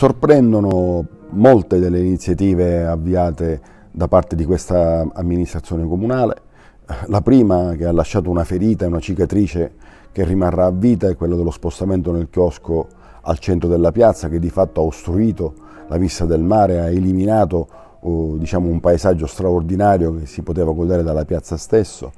Sorprendono molte delle iniziative avviate da parte di questa amministrazione comunale. La prima che ha lasciato una ferita e una cicatrice che rimarrà a vita è quella dello spostamento nel chiosco al centro della piazza che di fatto ha ostruito la vista del mare, ha eliminato oh, diciamo, un paesaggio straordinario che si poteva godere dalla piazza stesso,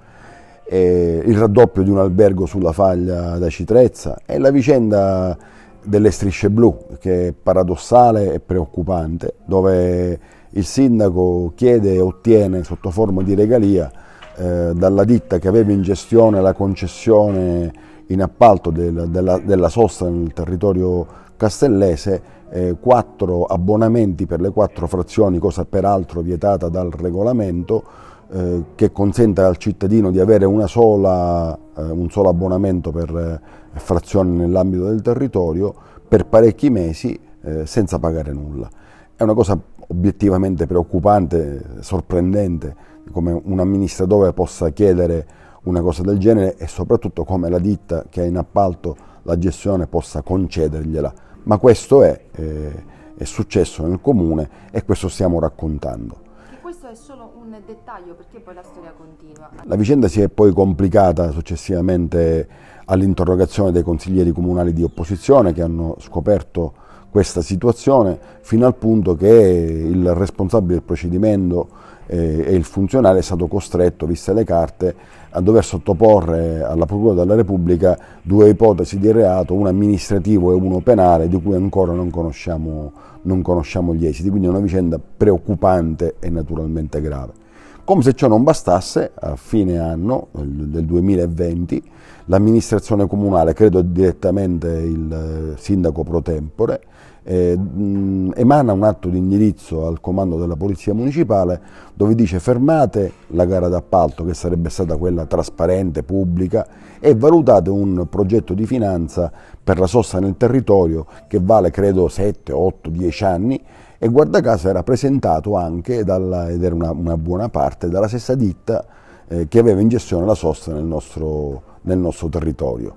il raddoppio di un albergo sulla faglia da Citrezza e la vicenda delle strisce blu, che è paradossale e preoccupante, dove il sindaco chiede e ottiene sotto forma di regalia eh, dalla ditta che aveva in gestione la concessione in appalto del, della, della, sosta nel territorio castellese eh, quattro abbonamenti per le quattro frazioni, cosa peraltro vietata dal regolamento, eh, che consente al cittadino di avere sola, eh, un solo abbonamento per frazione nell'ambito del territorio per parecchi mesi eh, senza pagare nulla. È una cosa obiettivamente preoccupante, sorprendente, come un amministratore possa chiedere una cosa del genere e soprattutto come la ditta che ha in appalto la gestione possa concedergliela. Ma questo è, eh, è successo nel comune e questo stiamo raccontando è solo un dettaglio perché poi la storia continua. La vicenda si è poi complicata successivamente all'interrogazione dei consiglieri comunali di opposizione che hanno scoperto questa situazione fino al punto che il responsabile del procedimento eh, e il funzionario è stato costretto, viste le carte, a dover sottoporre alla Procura della Repubblica due ipotesi di reato, uno amministrativo e uno penale, di cui ancora non conosciamo, non conosciamo gli esiti. Quindi è una vicenda preoccupante e naturalmente grave. Come se ciò non bastasse, a fine anno del 2020, l'amministrazione comunale, credo direttamente il eh, sindaco pro tempore, eh, emana un atto di indirizzo al comando della Polizia Municipale dove dice fermate la gara d'appalto che sarebbe stata quella trasparente, pubblica e valutate un progetto di finanza per la sosta nel territorio che vale credo 7, 8, 10 anni e guarda caso era presentato anche dalla, ed era una, una, buona parte dalla stessa ditta eh, che aveva in gestione la sosta nel nostro, nel nostro territorio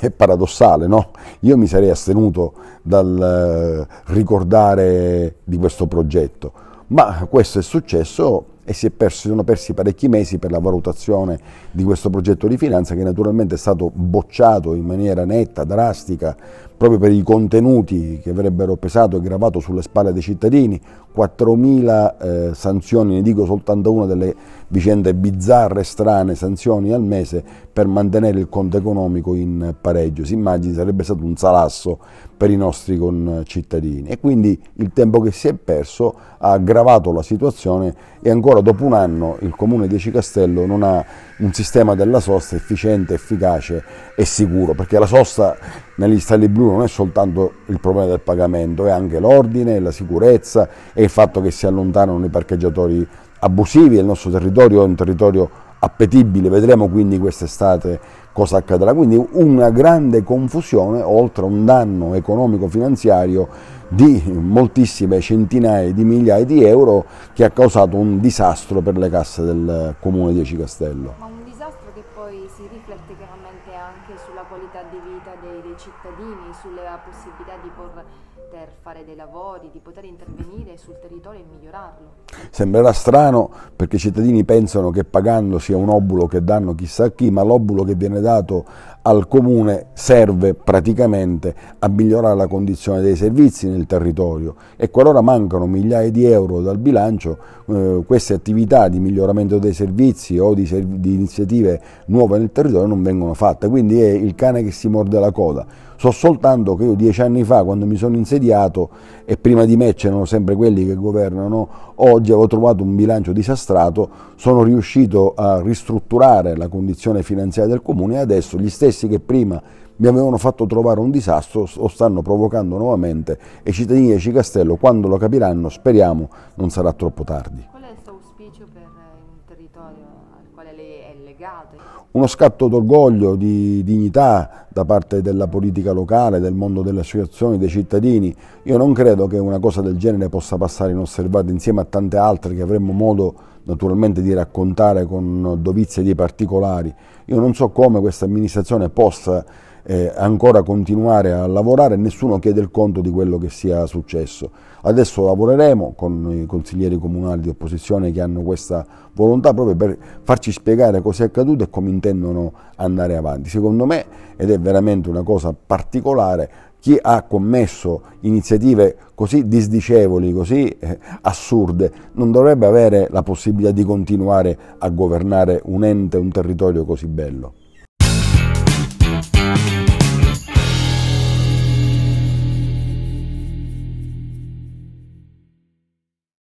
è paradossale, no? Io mi sarei astenuto dal eh, ricordare di questo progetto, ma questo è successo e si, perso, si, sono persi parecchi mesi per la valutazione di questo progetto di finanza che naturalmente è stato bocciato in maniera netta, drastica, proprio per i contenuti che avrebbero pesato e gravato sulle spalle dei cittadini, 4.000 eh, sanzioni, ne dico soltanto una delle vicende bizzarre strane, sanzioni al mese per mantenere il conto economico in pareggio, si immagini sarebbe stato un salasso per i nostri concittadini e quindi il tempo che si è perso ha aggravato la situazione e ancora Ancora dopo un anno il comune di Ecicastello non ha un sistema della sosta efficiente, efficace e sicuro, perché la sosta negli stalli blu non è soltanto il problema del pagamento, è anche l'ordine, la sicurezza e il fatto che si allontanano i parcheggiatori abusivi, il nostro territorio è un territorio appetibile, vedremo quindi quest'estate cosa accadrà. Quindi una grande confusione, oltre a un danno economico-finanziario di moltissime centinaia di migliaia di euro che ha causato un disastro per le casse del comune di Eci Castello. Ma un disastro che poi poi si riflette chiaramente anche sulla qualità di vita dei, dei cittadini, sulla possibilità di poter fare dei lavori, di poter intervenire sul territorio e migliorarlo. Sembrerà strano perché i cittadini pensano che pagando sia un obolo che danno chissà chi, ma l'obolo che viene dato al comune serve praticamente a migliorare la condizione dei servizi nel territorio e qualora mancano migliaia di euro dal bilancio, eh, queste attività di miglioramento dei servizi o di, serv di iniziative nuove nel territorio non vengono fatte, quindi è il cane che si morde la coda. So soltanto che io dieci anni fa, quando mi sono insediato, e prima di me c'erano sempre quelli che governano, oggi avevo trovato un bilancio disastrato, sono riuscito a ristrutturare la condizione finanziaria del comune e adesso gli stessi che prima mi avevano fatto trovare un disastro lo stanno provocando nuovamente e i cittadini di Cicastello, quando lo capiranno, speriamo non sarà troppo tardi. Qual è il suo auspicio per il territorio al quale lei è legato? uno scatto d'orgoglio, di dignità da parte della politica locale, del mondo delle associazioni, dei cittadini. Io non credo che una cosa del genere possa passare inosservata insieme a tante altre che avremmo modo naturalmente di raccontare con dovizie di particolari. Io non so come questa amministrazione possa eh, ancora continuare a lavorare, e nessuno chiede il conto di quello che sia successo. Adesso lavoreremo con i consiglieri comunali di opposizione che hanno questa volontà proprio per farci spiegare cosa è accaduto e come intendono andare avanti. Secondo me, ed è veramente una cosa particolare, chi ha commesso iniziative così disdicevoli, così eh, assurde, non dovrebbe avere la possibilità di continuare a governare un ente, un territorio così bello. Thank you.